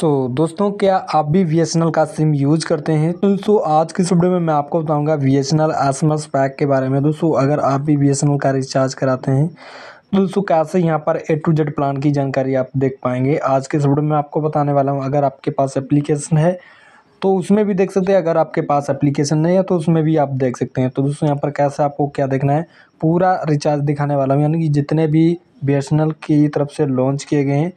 सो so, दोस्तों क्या आप भी वी का सिम यूज करते हैं तो दोस्तों आज की वीडियो में मैं आपको बताऊंगा वी एस एन पैक के बारे में दोस्तों अगर आप भी वी का रिचार्ज कराते हैं तो दोस्तों कैसे यहाँ पर ए टू जेड प्लान की जानकारी आप देख पाएंगे आज के वीडियो में आपको बताने वाला हूँ अगर आपके पास एप्लीकेशन है तो उसमें भी देख सकते हैं अगर आपके पास एप्लीकेशन नहीं है तो उसमें भी आप देख सकते हैं तो दोस्तों यहाँ पर कैसे आपको क्या देखना है पूरा रिचार्ज दिखाने वाला हूँ यानी कि जितने भी बी की तरफ से लॉन्च किए गए हैं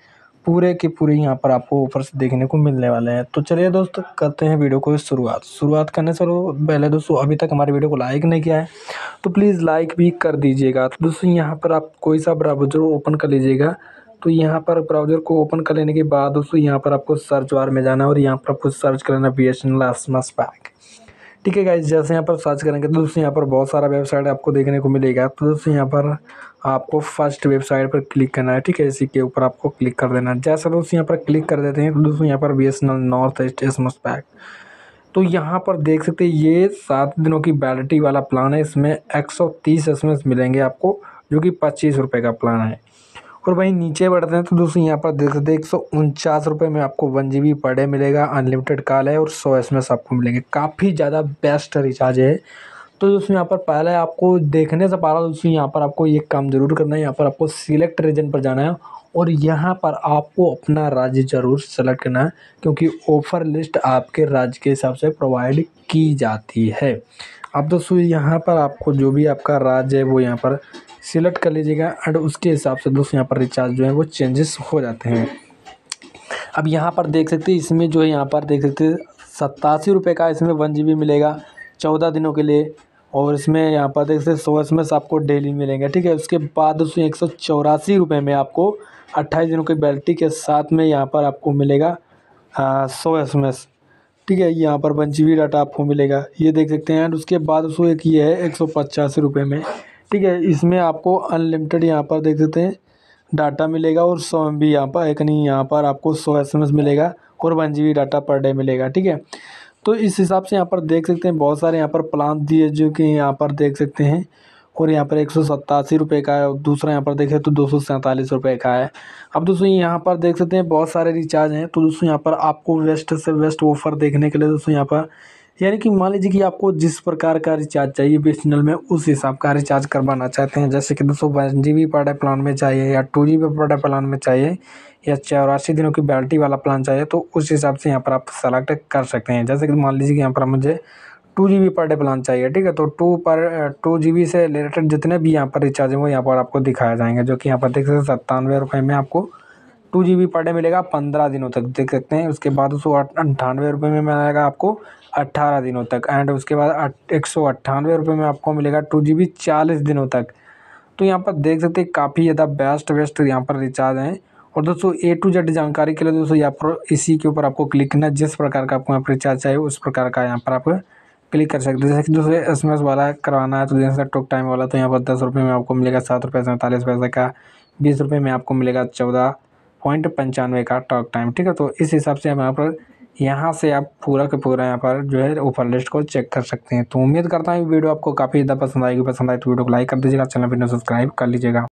पूरे के पूरे यहाँ पर आपको ऑफ़र्स देखने को मिलने वाले हैं तो चलिए दोस्त करते हैं वीडियो को शुरुआत शुरुआत करने से पहले दोस्तों अभी तक हमारे वीडियो को लाइक नहीं किया है तो प्लीज़ लाइक भी कर दीजिएगा तो दोस्तों यहाँ पर आप कोई सा ब्राउजर ओपन कर लीजिएगा तो यहाँ पर ब्राउज़र को ओपन कर लेने के बाद दोस्तों यहाँ पर आपको सर्च वार में जाना है और यहाँ पर आपको सर्च करना B S N L smash pack ठीक है गाइज जैसे यहाँ पर सर्च करेंगे तो दोस्तों यहाँ पर बहुत सारा वेबसाइट आपको देखने को मिलेगा तो दोस्तों यहाँ पर आपको फर्स्ट वेबसाइट पर क्लिक करना है ठीक है इसी के ऊपर आपको क्लिक कर देना है जैसे दोस्तों यहाँ पर क्लिक कर देते हैं तो दोस्तों यहाँ पर B S N L north east S pack तो यहाँ पर देख सकते हैं ये सात दिनों की वैलिडिटी वाला प्लान है इसमें एक सौ तीस मिलेंगे आपको जो कि पच्चीस रुपये का प्लान है और वहीं नीचे बढ़ते हैं तो दोस्तों यहाँ पर देख सकते एक सौ उनचास रुपये में आपको one G B per day मिलेगा अनलिमिटेड कॉल है और सौ एस एम एस आपको मिलेंगे काफ़ी ज़्यादा बेस्ट रिचार्ज है तो दोस्तों यहाँ पर पहले आपको देखने से पहला दोस्तों यहाँ पर आपको ये काम ज़रूर करना है यहाँ पर आपको सिलेक्ट रीजन पर जाना है और यहाँ पर आपको अपना राज्य ज़रूर सेलेक्ट करना है क्योंकि ऑफ़र लिस्ट आपके राज्य के हिसाब से प्रोवाइड की जाती है अब दोस्तों यहाँ पर आपको जो भी आपका राज्य है वो यहाँ पर सिलेक्ट कर लीजिएगा एंड उसके हिसाब से दोस्तों यहाँ पर रिचार्ज जो है वो चेंजेस हो जाते हैं अब यहाँ पर देख सकते हैं इसमें जो है यहाँ पर देख सकते हैं सत्तासी रुपये का इसमें वन जी मिलेगा चौदह दिनों के लिए और इसमें यहाँ पर देख सकते सौ एस एम एस आपको डेली मिलेंगे ठीक है उसके बाद दोस्तों एक सौ चौरासी रुपये में आपको अट्ठाईस दिनों की बैल्टी के साथ में यहाँ पर आपको मिलेगा हाँ, सौ एस एम एस ठीक है यहाँ पर वन जी डाटा आपको मिलेगा ये देख सकते हैं एंड उसके बाद उसको एक ये है एक सौ पचासी रुपये में ठीक है इसमें आपको अनलिमिटेड यहाँ पर देख सकते हैं डाटा मिलेगा और सौ एम बी यहाँ पर एक नहीं यहाँ पर आपको सौ एस एम एस मिलेगा और one G B data per day मिलेगा ठीक है तो इस हिसाब से यहाँ पर देख सकते हैं बहुत सारे यहाँ पर प्लान दिए जो कि यहाँ पर देख सकते हैं और यहाँ पर एक सौ सत्तासी रुपये का है और दूसरा यहाँ पर देखें तो दो सौ सैंतालीस रुपये का है अब दोस्तों यहाँ पर देख सकते हैं बहुत सारे रिचार्ज हैं तो दोस्तों यहाँ पर आपको वेस्ट से वेस्ट ऑफर देखने के लिए दोस्तों यहाँ पर यानी कि मान लीजिए कि आपको जिस प्रकार का रिचार्ज चाहिए बी में उस हिसाब का रिचार्ज करवाना चाहते हैं जैसे कि दोस्तों one G B per plan में चाहिए या two G B per day plan में चाहिए या चौरासी दिनों की बैल्टी वाला प्लान चाहिए तो उस हिसाब से यहाँ पर आप सेलेक्ट कर सकते हैं जैसे कि मान लीजिए कि यहाँ पर मुझे टू जी पर डे प्लान चाहिए ठीक है तो टू पर टू जी से रिलेटेड जितने भी यहाँ पर रिचार्ज हैं वो यहाँ पर आपको दिखाया जाएंगे जो कि यहाँ पर देख सकते हैं सत्तानवे रुपये में आपको टू जी पर डे मिलेगा पंद्रह दिनों तक देख सकते हैं उसके बाद उसको अंठानवे रुपये में मिलेगा आपको अट्ठारह दिनों तक एंड उसके बाद एक सौ अट्ठानवे रुपये में आपको मिलेगा टू जी बी चालीस दिनों तक तो यहाँ पर देख सकते हैं काफ़ी ज़्यादा बेस्ट वेस्ट यहाँ पर रिचार्ज हैं और दोस्तों ए टू जेड जानकारी के लिए दोस्तों यहाँ पर इसी के ऊपर आपको क्लिक करना जिस प्रकार का आपको यहाँ पर रिचार्ज चाहिए उस प्रकार का यहाँ पर आप क्लिक कर सकते हैं जैसे कि दूसरे एस एम वाला करवाना है तो जैसे टॉक टाइम वाला तो यहाँ पर दस रुपये में आपको मिलेगा सात रुपये सैंतालीस पैसे का बीस रुपये में आपको मिलेगा चौदह पॉइंट पंचानवे का टॉक टाइम ठीक है तो इस हिसाब से हम यहाँ पर यहाँ से आप पूरा का पूरा यहाँ पर जो है ऊपर लिस्ट को चेक कर सकते हैं तो उम्मीद करता हूँ वीडियो आपको काफ़ी ज़्यादा पसंद आएगी पसंद आए तो वीडियो को लाइक कर दीजिएगा चैनल पर सब्सक्राइब तो कर लीजिएगा